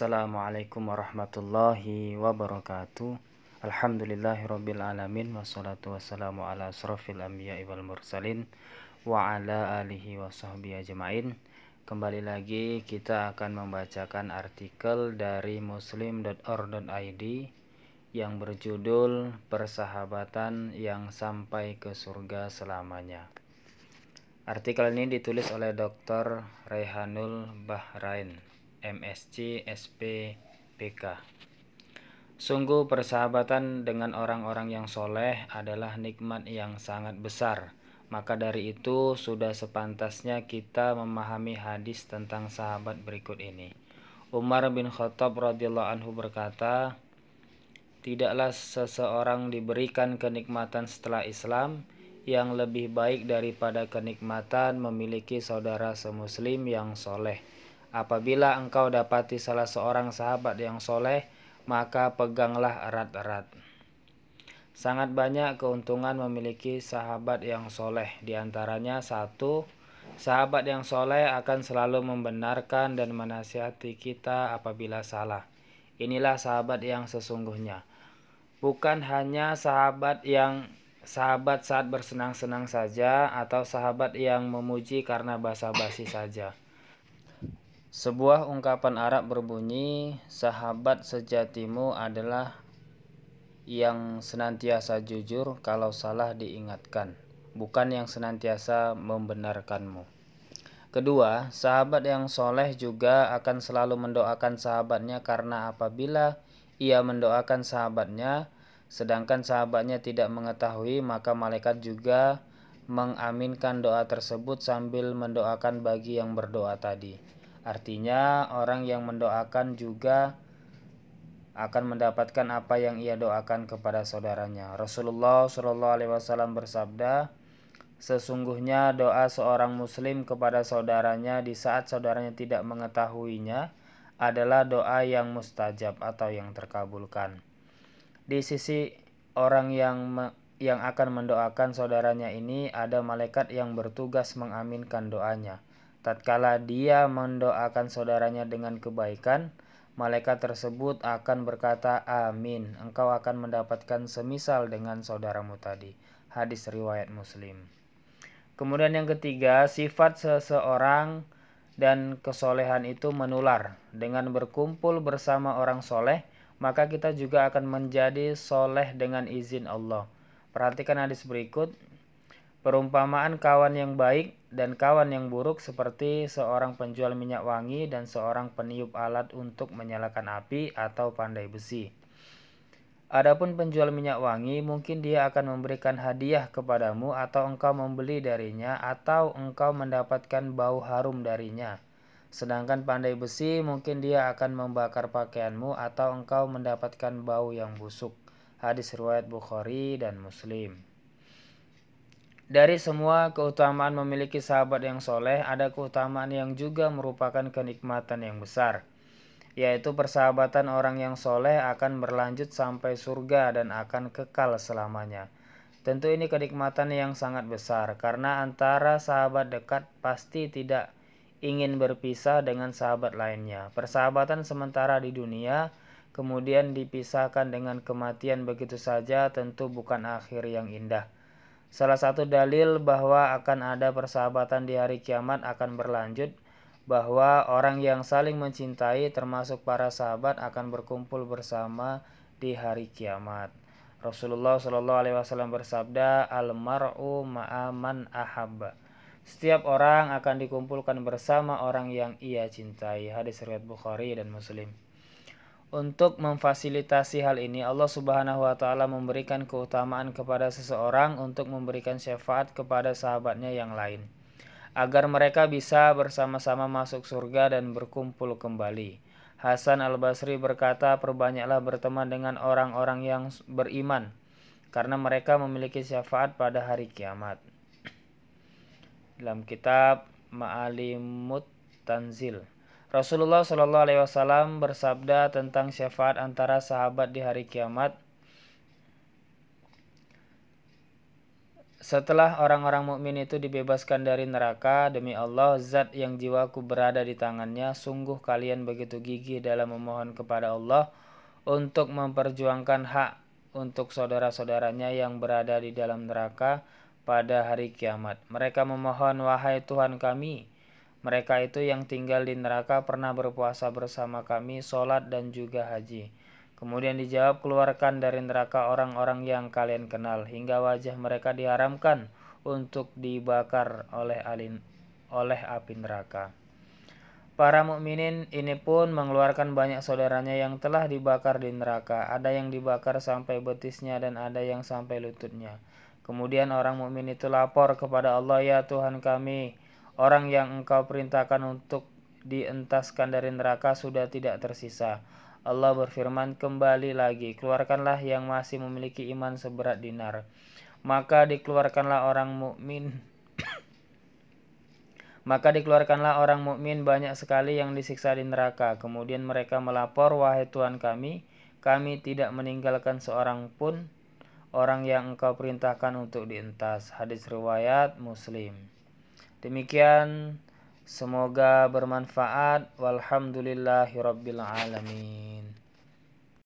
Assalamualaikum warahmatullahi wabarakatuh Alhamdulillahi rabbil alamin Wassalatu wassalamu ala asrafil anbiya wal mursalin Wa ala alihi wa sahbihi ajma'in Kembali lagi kita akan membacakan artikel dari muslim.or.id Yang berjudul Persahabatan yang sampai ke surga selamanya Artikel ini ditulis oleh Dr. Rehanul Bahrain MSC, SP, PK. Sungguh persahabatan dengan orang-orang yang soleh adalah nikmat yang sangat besar. Maka dari itu sudah sepantasnya kita memahami hadis tentang sahabat berikut ini. Umar bin Khattab radhiyallahu anhu berkata, "Tidaklah seseorang diberikan kenikmatan setelah Islam yang lebih baik daripada kenikmatan memiliki saudara semuslim yang soleh." Apabila engkau dapati salah seorang sahabat yang soleh, maka peganglah erat-erat. Sangat banyak keuntungan memiliki sahabat yang soleh. Di antaranya satu, sahabat yang soleh akan selalu membenarkan dan menasihati kita apabila salah. Inilah sahabat yang sesungguhnya. Bukan hanya sahabat yang sahabat saat bersenang-senang saja atau sahabat yang memuji karena basa-basi saja sebuah ungkapan Arab berbunyi, "Sahabat sejatimu adalah yang senantiasa jujur kalau salah diingatkan, bukan yang senantiasa membenarkanmu." Kedua, sahabat yang soleh juga akan selalu mendoakan sahabatnya karena apabila ia mendoakan sahabatnya, sedangkan sahabatnya tidak mengetahui, maka malaikat juga mengaminkan doa tersebut sambil mendoakan bagi yang berdoa tadi. Artinya, orang yang mendoakan juga akan mendapatkan apa yang ia doakan kepada saudaranya. Rasulullah Shallallahu Alaihi Wasallam bersabda, sesungguhnya doa seorang muslim kepada saudaranya di saat saudaranya tidak mengetahuinya adalah doa yang mustajab atau yang terkabulkan. Di sisi orang yang yang akan mendoakan saudaranya ini ada malaikat yang bertugas mengaminkan doanya. Tatkala dia mendoakan saudaranya dengan kebaikan, malaikat tersebut akan berkata, "Amin." Engkau akan mendapatkan semisal dengan saudaramu tadi. Hadis riwayat Muslim. Kemudian yang ketiga, sifat seseorang dan kesolehan itu menular. Dengan berkumpul bersama orang soleh, maka kita juga akan menjadi soleh dengan izin Allah. Perhatikan hadis berikut. Perumpamaan kawan yang baik dan kawan yang buruk seperti seorang penjual minyak wangi dan seorang peniup alat untuk menyalakan api atau pandai besi. Adapun penjual minyak wangi, mungkin dia akan memberikan hadiah kepadamu atau engkau membeli darinya atau engkau mendapatkan bau harum darinya. Sedangkan pandai besi, mungkin dia akan membakar pakaianmu atau engkau mendapatkan bau yang busuk. Hadis riwayat Bukhari dan Muslim. Dari semua keutamaan memiliki sahabat yang soleh, ada keutamaan yang juga merupakan kenikmatan yang besar, yaitu persahabatan orang yang soleh akan berlanjut sampai surga dan akan kekal selamanya. Tentu ini kenikmatan yang sangat besar, karena antara sahabat dekat pasti tidak ingin berpisah dengan sahabat lainnya. Persahabatan sementara di dunia kemudian dipisahkan dengan kematian begitu saja tentu bukan akhir yang indah Salah satu dalil bahwa akan ada persahabatan di hari kiamat akan berlanjut bahwa orang yang saling mencintai termasuk para sahabat akan berkumpul bersama di hari kiamat. Rasulullah Shallallahu alaihi wasallam bersabda, "Al mar'u ma'aman ahabba." Setiap orang akan dikumpulkan bersama orang yang ia cintai. Hadis riwayat Bukhari dan Muslim. Untuk memfasilitasi hal ini, Allah Subhanahu wa Ta'ala memberikan keutamaan kepada seseorang untuk memberikan syafaat kepada sahabatnya yang lain, agar mereka bisa bersama-sama masuk surga dan berkumpul kembali. Hasan Al-Basri berkata, "Perbanyaklah berteman dengan orang-orang yang beriman, karena mereka memiliki syafaat pada hari kiamat." Dalam kitab Ma'alimut Tanzil Rasulullah Shallallahu Alaihi Wasallam bersabda tentang syafaat antara sahabat di hari kiamat. Setelah orang-orang mukmin itu dibebaskan dari neraka, demi Allah, zat yang jiwaku berada di tangannya, sungguh kalian begitu gigih dalam memohon kepada Allah untuk memperjuangkan hak untuk saudara-saudaranya yang berada di dalam neraka pada hari kiamat. Mereka memohon, "Wahai Tuhan kami, mereka itu yang tinggal di neraka pernah berpuasa bersama kami, sholat dan juga haji. Kemudian dijawab, keluarkan dari neraka orang-orang yang kalian kenal, hingga wajah mereka diharamkan untuk dibakar oleh alin, oleh api neraka. Para mukminin ini pun mengeluarkan banyak saudaranya yang telah dibakar di neraka. Ada yang dibakar sampai betisnya dan ada yang sampai lututnya. Kemudian orang mukmin itu lapor kepada Allah, "Ya Tuhan kami, Orang yang engkau perintahkan untuk dientaskan dari neraka sudah tidak tersisa. Allah berfirman kembali lagi, keluarkanlah yang masih memiliki iman seberat dinar. Maka dikeluarkanlah orang mukmin maka dikeluarkanlah orang mukmin banyak sekali yang disiksa di neraka. Kemudian mereka melapor, "Wahai Tuhan kami, kami tidak meninggalkan seorang pun orang yang Engkau perintahkan untuk dientas." Hadis riwayat Muslim. Demikian semoga bermanfaat. Walhamdulillahirabbil alamin.